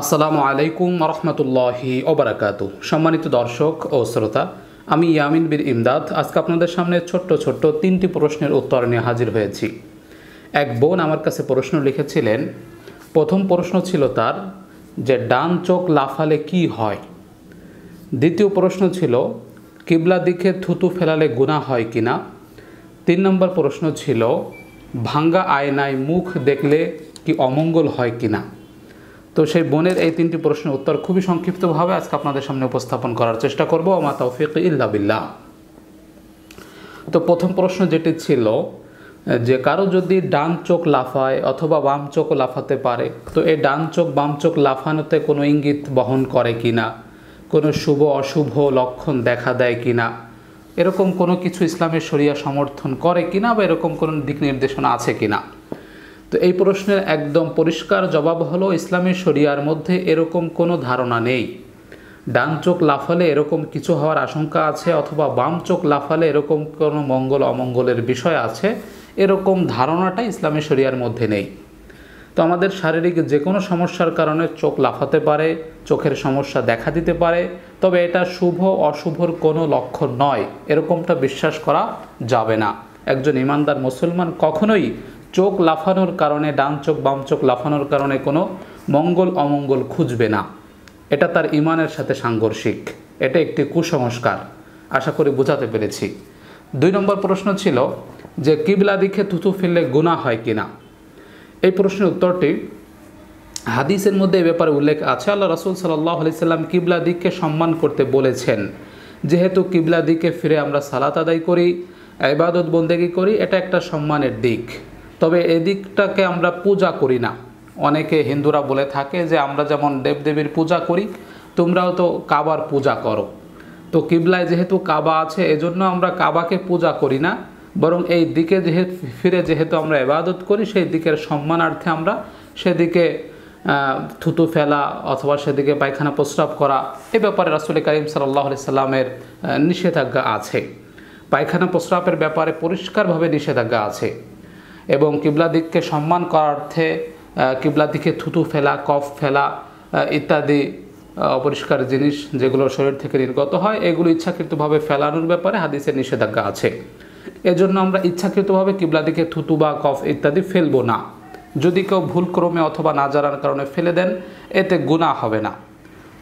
আসসালামু আলাইকুম রহমতুল্লাহি ওবরাকাত সম্মানিত দর্শক ও শ্রোতা আমি ইয়ামিন বীর ইমদাদ আজকে আপনাদের সামনে ছোট্ট ছোট্ট তিনটি প্রশ্নের উত্তর নিয়ে হাজির হয়েছি এক বোন আমার কাছে প্রশ্ন লিখেছিলেন প্রথম প্রশ্ন ছিল তার যে ডান চোখ লাফালে কি হয় দ্বিতীয় প্রশ্ন ছিল কিবলা দিকে থুতু ফেলালে গুণা হয় কি না তিন নম্বর প্রশ্ন ছিল ভাঙ্গা আয়নায় মুখ দেখলে কি অমঙ্গল হয় কি না তো সেই বোনের এই তিনটি প্রশ্নের উত্তর খুবই সংক্ষিপ্তভাবে আজকে আপনাদের সামনে উপস্থাপন করার চেষ্টা করবো আমার তৌফিক ইল্লা তো প্রথম প্রশ্ন যেটি ছিল যে কারো যদি ডান চোখ লাফায় অথবা বাম চোখ লাফাতে পারে তো এই ডান চোখ বাম চোখ লাফানোতে কোনো ইঙ্গিত বহন করে কি না কোনো শুভ অশুভ লক্ষণ দেখা দেয় কি না এরকম কোনো কিছু ইসলামের শরিয়া সমর্থন করে কি না বা এরকম কোনো দিক নির্দেশনা আছে কি না তো এই প্রশ্নের একদম পরিষ্কার জবাব হলো ইসলামী শরিয়ার মধ্যে এরকম কোনো ধারণা নেই ডান চোখ লাফালে এরকম কিছু হওয়ার আশঙ্কা আছে অথবা বাম চোখ লাফালে এরকম কোনো মঙ্গল অমঙ্গলের বিষয় আছে এরকম ধারণাটা ইসলামী শরিয়ার মধ্যে নেই তো আমাদের শারীরিক যে কোনো সমস্যার কারণে চোখ লাফাতে পারে চোখের সমস্যা দেখা দিতে পারে তবে এটা শুভ অশুভর কোনো লক্ষণ নয় এরকমটা বিশ্বাস করা যাবে না একজন ইমানদার মুসলমান কখনোই চোখ লাফানোর কারণে ডান চোখ বাম চোখ লাফানোর কারণে কোনো মঙ্গল অমঙ্গল খুঁজবে না এটা তার ইমানের সাথে সাংঘর্ষিক এটা একটি কুসংস্কার আশা করি বোঝাতে পেরেছি দুই নম্বর প্রশ্ন ছিল যে কিবলা দিকে থুথু ফেললে গুণা হয় কি না এই প্রশ্নের উত্তরটি হাদিসের মধ্যে এই ব্যাপারে উল্লেখ আছে আল্লাহ রসুল সাল্লাহ সাল্লাম কিবলা দিককে সম্মান করতে বলেছেন যেহেতু কিবলা দিকে ফিরে আমরা সালাত আদায় করি এবাদত বন্দেগি করি এটা একটা সম্মানের দিক তবে এদিকটাকে আমরা পূজা করি না অনেকে হিন্দুরা বলে থাকে যে আমরা যেমন দেবদেবীর পূজা করি তোমরাও তো কাবার পূজা করো তো কিবলায় যেহেতু কাবা আছে এজন্য আমরা কাবাকে পূজা করি না বরং এই দিকে যেহেতু ফিরে যেহেতু আমরা এবাদত করি সেই দিকের সম্মানার্থে আমরা সেদিকে থুতু ফেলা অথবা সেদিকে পায়খানা প্রস্রাব করা এ ব্যাপারে রাসুল করিম সাল্লাহ সাল্লামের নিষেধাজ্ঞা আছে পায়খানা প্রস্রাবের ব্যাপারে পরিষ্কারভাবে নিষেধাজ্ঞা আছে এবং কিবলা দিককে সম্মান অর্থে কিবলা দিকে থুতু ফেলা কফ ফেলা ইত্যাদি অপরিষ্কার জিনিস যেগুলো শরীর থেকে নির্গত হয় এগুলো ইচ্ছাকৃতভাবে ফেলানোর ব্যাপারে হাদিসের নিষেধাজ্ঞা আছে এজন্য আমরা ইচ্ছাকৃতভাবে কিবলা দিকে থুতু বা কফ ইত্যাদি ফেলবো না যদি কেউ ভুলক্রমে অথবা না জানার কারণে ফেলে দেন এতে গুণা হবে না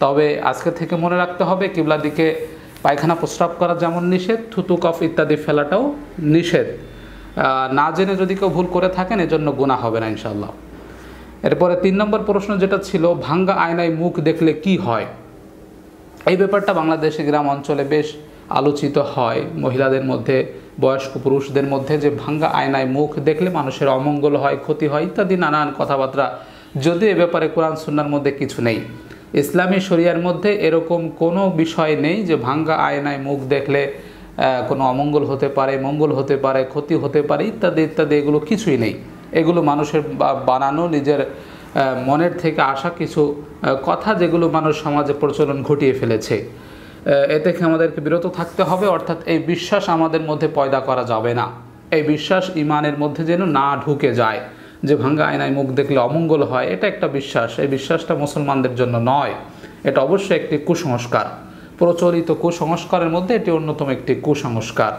তবে আজকে থেকে মনে রাখতে হবে কিবলা দিকে পায়খানা প্রস্রাব করা যেমন নিষেধ থুতু কফ ইত্যাদি ফেলাটাও নিষেধ না জেনে যদি কেউ ভুল করে থাকেন এজন্য গুণা হবে না ইনশাল্লাহ এরপরে তিন নম্বর প্রশ্ন যেটা ছিল ভাঙ্গা আয়নায় মুখ দেখলে কি হয় এই ব্যাপারটা বাংলাদেশে গ্রাম অঞ্চলে বেশ আলোচিত হয় মহিলাদের মধ্যে বয়স্ক পুরুষদের মধ্যে যে ভাঙ্গা আয়নায় মুখ দেখলে মানুষের অমঙ্গল হয় ক্ষতি হয় ইত্যাদি নানান কথাবার্তা যদি এ ব্যাপারে কোরআন সুন্নার মধ্যে কিছু নেই ইসলামী শরিয়ার মধ্যে এরকম কোনো বিষয় নেই যে ভাঙ্গা আয়নায় মুখ দেখলে কোনো অমঙ্গল হতে পারে মঙ্গল হতে পারে ক্ষতি হতে পারে ইত্যাদি ইত্যাদি এগুলো কিছুই নেই এগুলো মানুষের বানানো নিজের মনের থেকে আসা কিছু কথা যেগুলো মানুষ সমাজে প্রচলন ঘটিয়ে ফেলেছে এ থেকে আমাদেরকে বিরত থাকতে হবে অর্থাৎ এই বিশ্বাস আমাদের মধ্যে পয়দা করা যাবে না এই বিশ্বাস ইমানের মধ্যে যেন না ঢুকে যায় যে ভাঙ্গা আয়নায় মুখ দেখলে অমঙ্গল হয় এটা একটা বিশ্বাস এই বিশ্বাসটা মুসলমানদের জন্য নয় এটা অবশ্যই একটি কুসংস্কার প্রচলিত কুসংস্কারের মধ্যে এটি অন্যতম একটি কুসংস্কার